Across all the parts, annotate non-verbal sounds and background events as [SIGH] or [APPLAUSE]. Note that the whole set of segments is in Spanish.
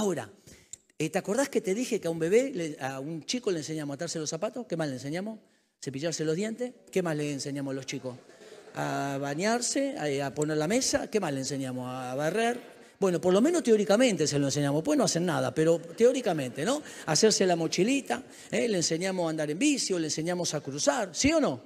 Ahora, eh, ¿te acordás que te dije que a un bebé, a un chico le enseñamos a atarse los zapatos? ¿Qué más le enseñamos? Cepillarse los dientes. ¿Qué más le enseñamos a los chicos? A bañarse, a eh, poner la mesa. ¿Qué más le enseñamos? A barrer. Bueno, por lo menos teóricamente se lo enseñamos, pues no hacen nada, pero teóricamente, ¿no? Hacerse la mochilita, ¿eh? le enseñamos a andar en vicio, le enseñamos a cruzar, ¿sí o no?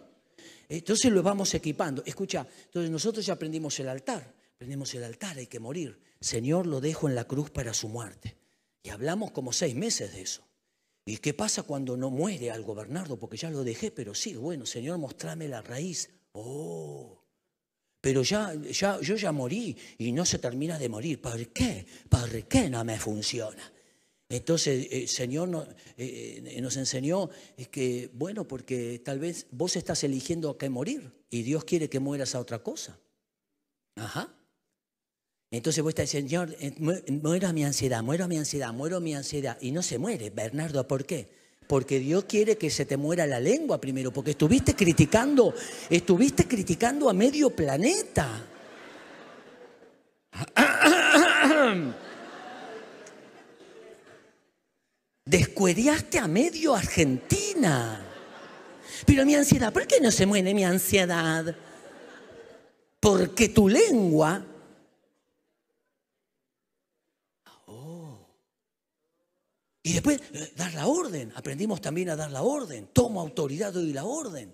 Entonces lo vamos equipando. Escucha, entonces nosotros ya aprendimos el altar, tenemos el altar, hay que morir. Señor, lo dejo en la cruz para su muerte. Y hablamos como seis meses de eso. ¿Y qué pasa cuando no muere algo, Bernardo? Porque ya lo dejé, pero sí, bueno, Señor, mostrame la raíz. Oh, pero ya, ya, yo ya morí y no se termina de morir. ¿Por qué? ¿Por qué no me funciona? Entonces, eh, Señor eh, eh, nos enseñó que, bueno, porque tal vez vos estás eligiendo a qué morir y Dios quiere que mueras a otra cosa. Ajá. Entonces vos estás diciendo, Señor, eh, muero a mi ansiedad, muero a mi ansiedad, muero mi ansiedad. Y no se muere, Bernardo, ¿por qué? Porque Dios quiere que se te muera la lengua primero, porque estuviste criticando, estuviste criticando a medio planeta. [COUGHS] Descuereaste a medio Argentina. Pero mi ansiedad, ¿por qué no se muere mi ansiedad? Porque tu lengua Y después, eh, dar la orden. Aprendimos también a dar la orden. Tomo autoridad, doy la orden.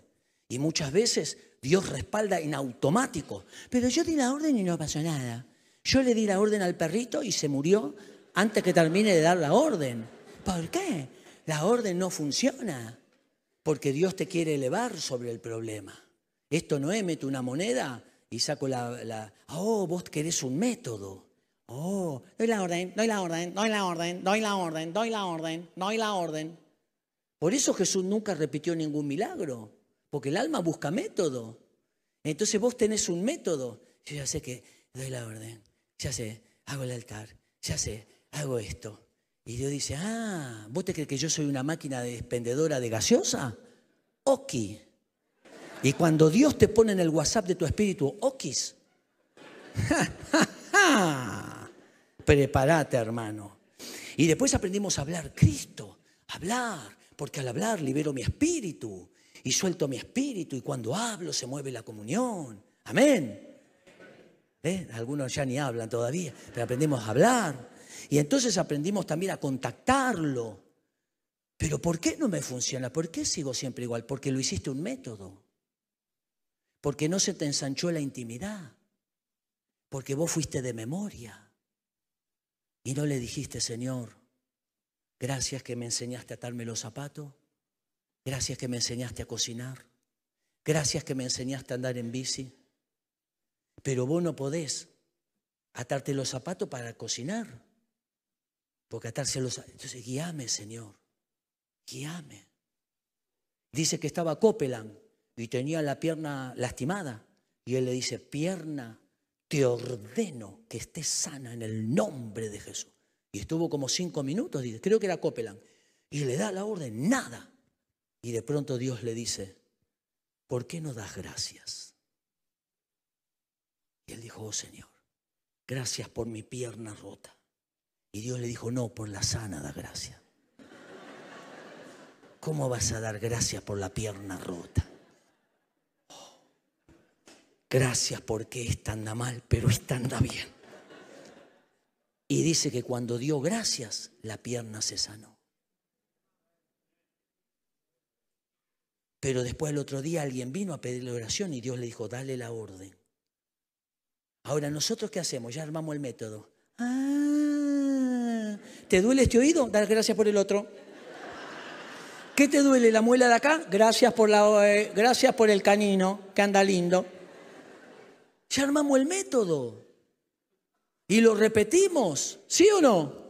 Y muchas veces Dios respalda en automático. Pero yo di la orden y no pasó nada. Yo le di la orden al perrito y se murió antes que termine de dar la orden. ¿Por qué? La orden no funciona. Porque Dios te quiere elevar sobre el problema. Esto no es meto una moneda y saco la... la oh, vos querés un método. Oh, doy la orden, doy la orden, doy la orden, doy la orden, doy la orden, doy la orden. Por eso Jesús nunca repitió ningún milagro, porque el alma busca método. Entonces vos tenés un método. Yo ya sé que doy la orden, ya sé, hago el altar, ya sé, hago esto. Y Dios dice, ah, ¿vos te crees que yo soy una máquina de expendedora de gaseosa? Oki. Y cuando Dios te pone en el WhatsApp de tu espíritu, okis. [LAUGHS] prepárate, hermano. Y después aprendimos a hablar, Cristo, hablar, porque al hablar libero mi espíritu y suelto mi espíritu y cuando hablo se mueve la comunión. Amén. ¿Eh? Algunos ya ni hablan todavía, pero aprendimos a hablar. Y entonces aprendimos también a contactarlo. Pero ¿por qué no me funciona? ¿Por qué sigo siempre igual? Porque lo hiciste un método. Porque no se te ensanchó la intimidad. Porque vos fuiste de memoria. Y no le dijiste, Señor, gracias que me enseñaste a atarme los zapatos, gracias que me enseñaste a cocinar, gracias que me enseñaste a andar en bici, pero vos no podés atarte los zapatos para cocinar, porque atarse los zapatos, entonces guíame, Señor, guíame. Dice que estaba Copeland y tenía la pierna lastimada, y él le dice, pierna te ordeno que estés sana en el nombre de Jesús. Y estuvo como cinco minutos, dice, creo que era Copeland. Y le da la orden, nada. Y de pronto Dios le dice, ¿por qué no das gracias? Y él dijo, oh Señor, gracias por mi pierna rota. Y Dios le dijo, no, por la sana da gracias. ¿Cómo vas a dar gracias por la pierna rota? gracias porque esta anda mal, pero esta anda bien. Y dice que cuando dio gracias, la pierna se sanó. Pero después el otro día alguien vino a pedirle oración y Dios le dijo, dale la orden. Ahora, ¿nosotros qué hacemos? Ya armamos el método. Ah, ¿Te duele este oído? Dale gracias por el otro. ¿Qué te duele la muela de acá? Gracias por, la, eh, gracias por el canino, que anda lindo. Ya armamos el método. Y lo repetimos, ¿sí o no?